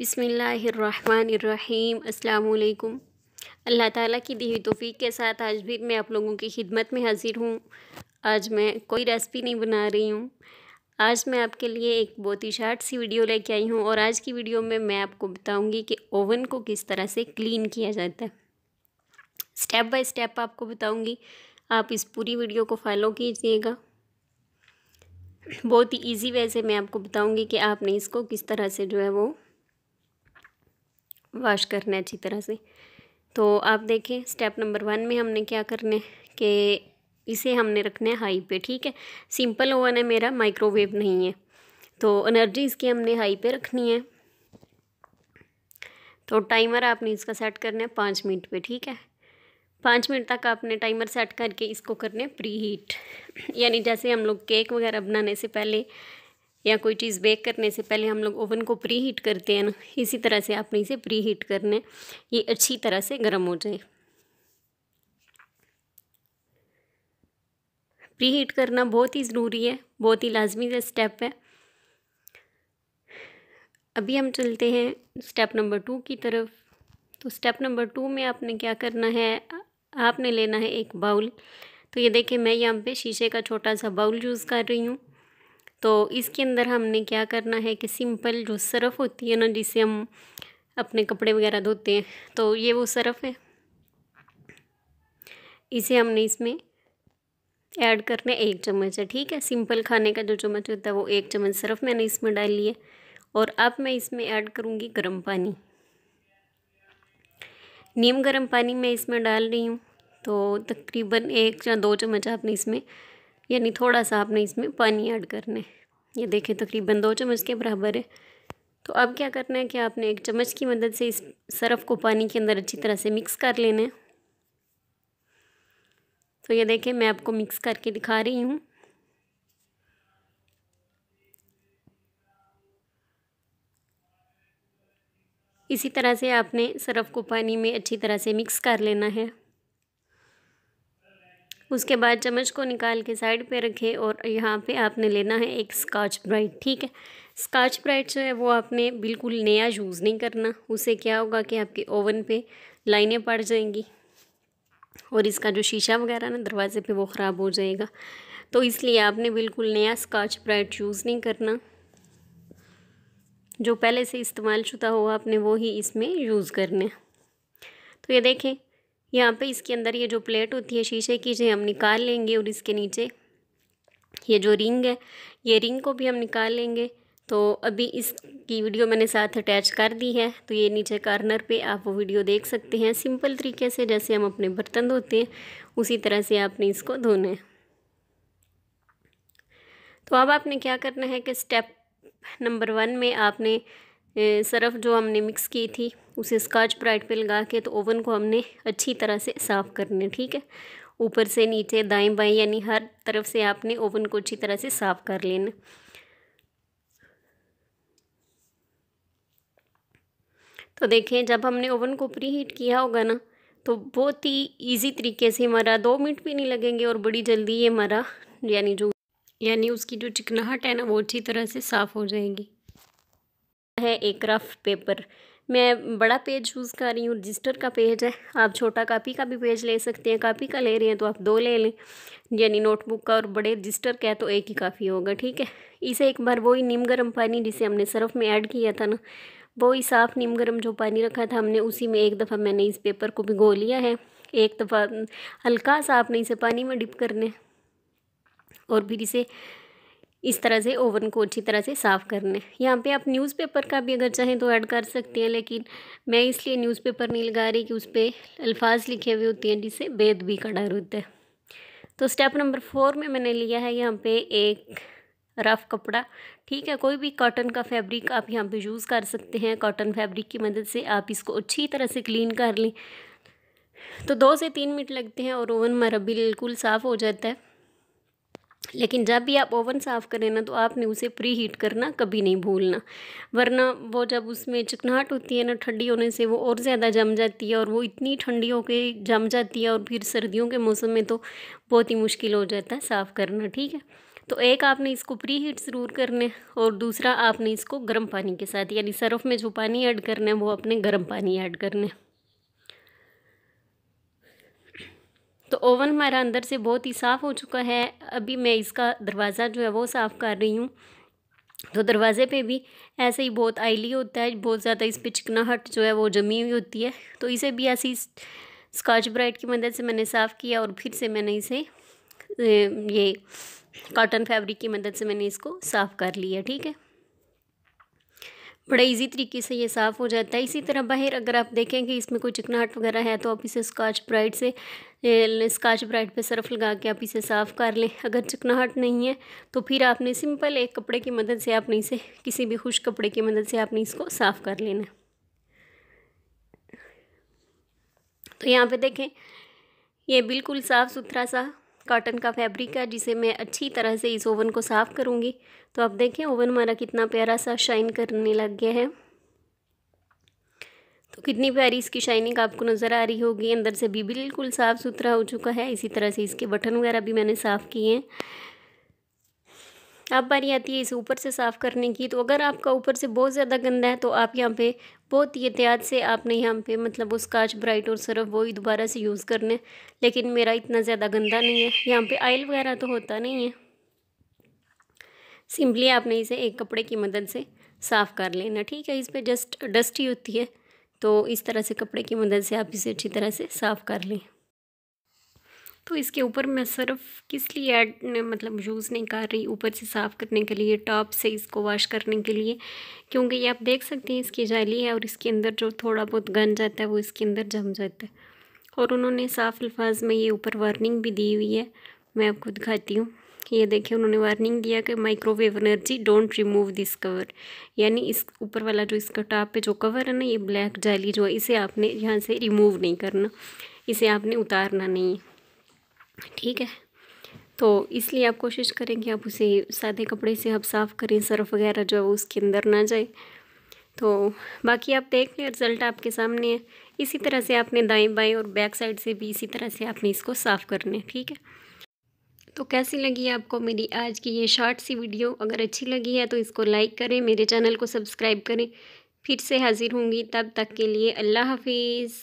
बिसमीम् अल्लाह ताला की दी हुई तोफ़ी के साथ आज भी मैं आप लोगों की खिदमत में हाज़िर हूँ आज मैं कोई रेसिपी नहीं बना रही हूँ आज मैं आपके लिए एक बहुत ही शार्ट सी वीडियो लेके आई हूँ और आज की वीडियो में मैं आपको बताऊँगी कि ओवन को किस तरह से क्लीन किया जाता है स्टेप बाय स्टेप आपको बताऊँगी आप इस पूरी वीडियो को फॉलो कीजिएगा बहुत ही ईजी वे से मैं आपको बताऊँगी कि आपने इसको किस तरह से जो है वो वॉश करना है अच्छी तरह से तो आप देखें स्टेप नंबर वन में हमने क्या करना है कि इसे हमने रखना है हाई पे ठीक है सिंपल ओवन है मेरा माइक्रोवेव नहीं है तो एनर्जी इसकी हमने हाई पे रखनी है तो टाइमर आपने इसका सेट करना है पाँच मिनट पे ठीक है पाँच मिनट तक आपने टाइमर सेट करके इसको करना है प्री हीट यानी जैसे हम लोग केक वगैरह बनाने से पहले या कोई चीज़ बेक करने से पहले हम लोग ओवन को प्री हीट करते हैं ना इसी तरह से आपने इसे प्री हीट करना है ये अच्छी तरह से गर्म हो जाए प्री हीट करना बहुत ही ज़रूरी है बहुत ही लाजमी का स्टेप है अभी हम चलते हैं स्टेप नंबर टू की तरफ तो स्टेप नंबर टू में आपने क्या करना है आपने लेना है एक बाउल तो ये देखें मैं यहाँ पे शीशे का छोटा सा बाउल यूज़ कर रही हूँ तो इसके अंदर हमने क्या करना है कि सिंपल जो सरफ़ होती है ना जिसे हम अपने कपड़े वगैरह धोते हैं तो ये वो सरफ़ है इसे हमने इसमें ऐड करना है एक चम्मच है ठीक है सिंपल खाने का जो चम्मच होता है वो एक चम्मच सरफ़ मैंने इसमें डाल लिया और अब मैं इसमें ऐड करूँगी गर्म पानी नीम गर्म पानी मैं इसमें डाल रही हूँ तो तकरीबन एक या दो चम्मच आपने इसमें यानी थोड़ा सा आपने इसमें पानी ऐड करना है ये देखें तकरीबन दो चम्मच के बराबर है तो अब क्या करना है कि आपने एक चम्मच की मदद से इस सरफ़ को पानी के अंदर अच्छी तरह से मिक्स कर लेना है तो ये देखें मैं आपको मिक्स करके दिखा रही हूँ इसी तरह से आपने सरफ़ को पानी में अच्छी तरह से मिक्स कर लेना है उसके बाद चम्मच को निकाल के साइड पे रखें और यहाँ पे आपने लेना है एक स्काच ब्राइट ठीक है स्काच ब्राइट जो है वो आपने बिल्कुल नया यूज़ नहीं करना उससे क्या होगा कि आपके ओवन पे लाइनें पड़ जाएंगी और इसका जो शीशा वगैरह ना दरवाज़े पे वो ख़राब हो जाएगा तो इसलिए आपने बिल्कुल नया स्काच ब्राइट यूज़ नहीं करना जो पहले से इस्तेमाल शुदा हो आपने वो ही इसमें यूज़ करना तो ये देखें यहाँ पे इसके अंदर ये जो प्लेट होती है शीशे की जो हम निकाल लेंगे और इसके नीचे ये जो रिंग है ये रिंग को भी हम निकाल लेंगे तो अभी इसकी वीडियो मैंने साथ अटैच कर दी है तो ये नीचे कार्नर पे आप वो वीडियो देख सकते हैं सिंपल तरीके से जैसे हम अपने बर्तन धोते हैं उसी तरह से आपने इसको धोना है तो अब आपने क्या करना है कि स्टेप नंबर वन में आपने सरफ जो हमने मिक्स की थी उसे स्काच ब्राइट पे लगा के तो ओवन को हमने अच्छी तरह से साफ़ करना ठीक है ऊपर से नीचे दाएं बाएं यानी हर तरफ से आपने ओवन को अच्छी तरह से साफ़ कर लेना तो देखें जब हमने ओवन को प्री हीट किया होगा ना तो बहुत ही इजी तरीके से हमारा दो मिनट भी नहीं लगेंगे और बड़ी जल्दी ये हमारा यानी जो यानी उसकी जो चिकनाहट है ना वो अच्छी तरह से साफ़ हो जाएगी है एक रफ़ पेपर मैं बड़ा पेज यूज़ कर रही हूँ रजिस्टर का पेज है आप छोटा कापी का भी पेज ले सकते हैं कापी का ले रहे हैं तो आप दो ले लें यानी नोटबुक का और बड़े रजिस्टर का है तो एक ही काफ़ी होगा ठीक है इसे एक बार वही नीम गर्म पानी जिसे हमने सर्फ में ऐड किया था ना वही साफ़ नीम गर्म जो पानी रखा था हमने उसी में एक दफ़ा मैंने इस पेपर को भिगो लिया है एक दफ़ा हल्का सा आपने इसे पानी में डिप करने और फिर इसे इस तरह से ओवन को अच्छी तरह से साफ़ कर लें यहाँ पे आप न्यूज़पेपर का भी अगर चाहें तो ऐड कर सकते हैं लेकिन मैं इसलिए न्यूज़पेपर नहीं लगा रही कि उस पर अल्फाज लिखे हुए होते हैं जिससे बेद भी का डर होता है तो स्टेप नंबर फोर में मैंने लिया है यहाँ पे एक रफ़ कपड़ा ठीक है कोई भी कॉटन का फैब्रिक आप यहाँ पे यूज़ कर सकते हैं कॉटन फैब्रिक की मदद से आप इसको अच्छी तरह से क्लीन कर लें तो दो से तीन मिनट लगते हैं और ओवन हमारा बिल्कुल साफ़ हो जाता है लेकिन जब भी आप ओवन साफ़ करें ना तो आपने उसे प्री हीट करना कभी नहीं भूलना वरना वो जब उसमें चिकनाहट होती है ना ठंडी होने से वो और ज़्यादा जम जाती है और वो इतनी ठंडी होकर जम जाती है और फिर सर्दियों के मौसम में तो बहुत ही मुश्किल हो जाता है साफ़ करना ठीक है तो एक आपने इसको प्री हीट ज़रूर करना और दूसरा आपने इसको गर्म पानी के साथ यानी सर्फ में जो पानी ऐड करना है वो अपने गर्म पानी ऐड करना है तो ओवन हमारा अंदर से बहुत ही साफ़ हो चुका है अभी मैं इसका दरवाज़ा जो है वो साफ़ कर रही हूँ तो दरवाज़े पे भी ऐसे ही बहुत आइली होता है बहुत ज़्यादा इस पर चिकनाहट जो है वो जमी हुई होती है तो इसे भी ऐसी स्कॉच ब्राइट की मदद से मैंने साफ़ किया और फिर से मैंने इसे ये कॉटन फैब्रिक की मदद से मैंने इसको साफ़ कर लिया ठीक है बड़ा इजी तरीके से ये साफ़ हो जाता है इसी तरह बाहर अगर आप देखें कि इसमें कोई चिकनाहट वगैरह है तो आप इसे स्कॉच ब्राइट से स्कॉच ब्राइट पे सर्फ लगा के आप इसे साफ़ कर लें अगर चिकनाहट नहीं है तो फिर आपने सिंपल एक कपड़े की मदद से आपने इसे किसी भी खुश कपड़े की मदद से आपने इसको साफ़ कर लेना तो यहाँ पर देखें ये बिल्कुल साफ़ सुथरा सा कॉटन का फैब्रिक है जिसे मैं अच्छी तरह से इस ओवन को साफ़ करूँगी तो आप देखें ओवन हमारा कितना प्यारा सा शाइन करने लग गया है तो कितनी प्यारी इसकी शाइनिंग आपको नज़र आ रही होगी अंदर से भी बिल्कुल साफ़ सुथरा हो चुका है इसी तरह से इसके बटन वगैरह भी मैंने साफ़ किए हैं अब बारी आती है इसे ऊपर से साफ़ करने की तो अगर आपका ऊपर से बहुत ज़्यादा गंदा है तो आप यहाँ पे बहुत ही एहतियात से आपने यहाँ पे मतलब वो स्काच ब्राइट और सर्फ वो ही दोबारा से यूज़ करना है लेकिन मेरा इतना ज़्यादा गंदा नहीं है यहाँ पे आयल वगैरह तो होता नहीं है सिंपली आपने इसे एक कपड़े की मदद से साफ़ कर लेना ठीक है इस पर जस्ट डस्ट ही होती है तो इस तरह से कपड़े की मदद से आप इसे अच्छी तरह से साफ़ कर लें तो इसके ऊपर मैं सर्फ किस लिए ऐड मतलब यूज़ नहीं कर रही ऊपर से साफ़ करने के लिए टॉप से इसको वॉश करने के लिए क्योंकि ये आप देख सकते हैं इसकी जाली है और इसके अंदर जो थोड़ा बहुत गन जाता है वो इसके अंदर जम जाता है और उन्होंने साफ़ अल्फाज में ये ऊपर वार्निंग भी दी हुई है मैं आपको दिखाती हूँ ये देखिए उन्होंने वार्निंग दिया कि microwave energy don't remove this cover यानी इस ऊपर वाला जो इसका टॉप पे जो कवर है ना ये ब्लैक जाली जो है इसे आपने यहाँ से रिमूव नहीं करना इसे आपने उतारना नहीं है ठीक है तो इसलिए आप कोशिश करें कि आप उसे सादे कपड़े से आप साफ़ करें सर्फ वगैरह जो है वो उसके अंदर ना जाए तो बाकी आप देख लें रिज़ल्ट आपके सामने है इसी तरह से आपने दाएं बाएं और बैक साइड से भी इसी तरह से आपने इसको साफ़ करना है ठीक है तो कैसी लगी आपको मेरी आज की ये शॉर्ट सी वीडियो अगर अच्छी लगी है तो इसको लाइक करें मेरे चैनल को सब्सक्राइब करें फिर से हाज़िर होंगी तब तक के लिए अल्लाह हाफिज़